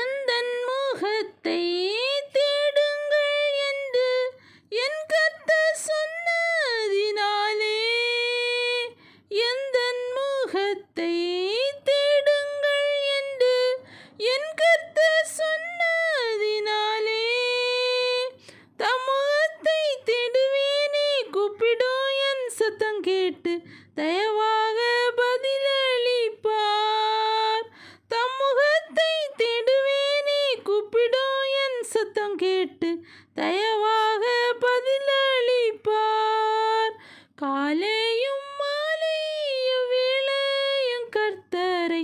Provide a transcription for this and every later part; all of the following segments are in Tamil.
எந்த முகத்தை தேடுங்கள் என்று என் கத்த சொன்னதினாலே எந்த முகத்தை தேடுங்கள் என்று என் கத்த சொன்னதினாலே தமுகத்தை தேடுவேனே கூப்பிடும் என் சத்தம் கேட்டு தயவாக சத்தம் கேட்டு தயவாக பதிலளிப்பார் காலையும் மாலையும் விளையும் கர்த்தரை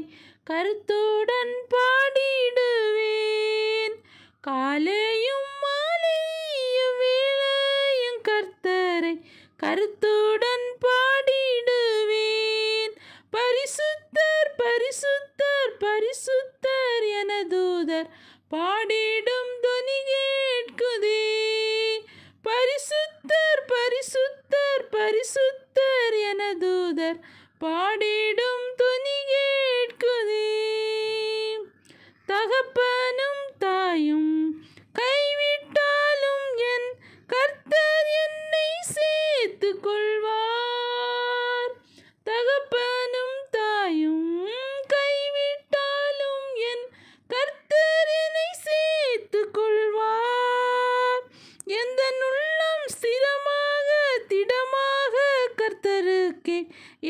கருத்துடன் பாடிடுவேன் காலையும் மாலையும் விளையும் கர்த்தரை கருத்துடன் பாடிடுவேன் பரிசுத்தர் பரிசுத்தர் பரிசுத்தர் என தூதர் பாடிடு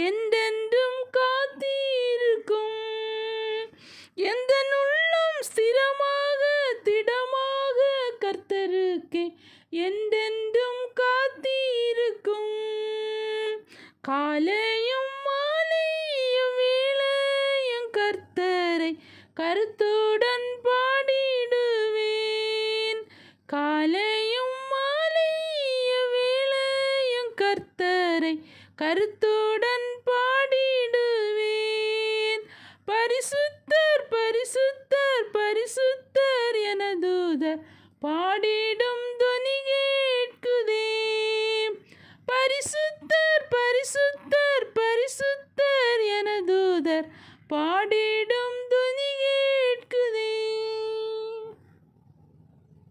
எந்தெந்தும் காத்திருக்கும் எந்த உள்ளம் ஸ்திரமாக திடமாக கர்த்தருக்கே எந்தெந்தும் காத்திருக்கும் காலையும் மாலையும் வேளையும் கர்த்தரை கருத்துடன் பாடிடுவேன் காலையும் மாலையும் வேளையும் கர்த்தரை கருத்துடன்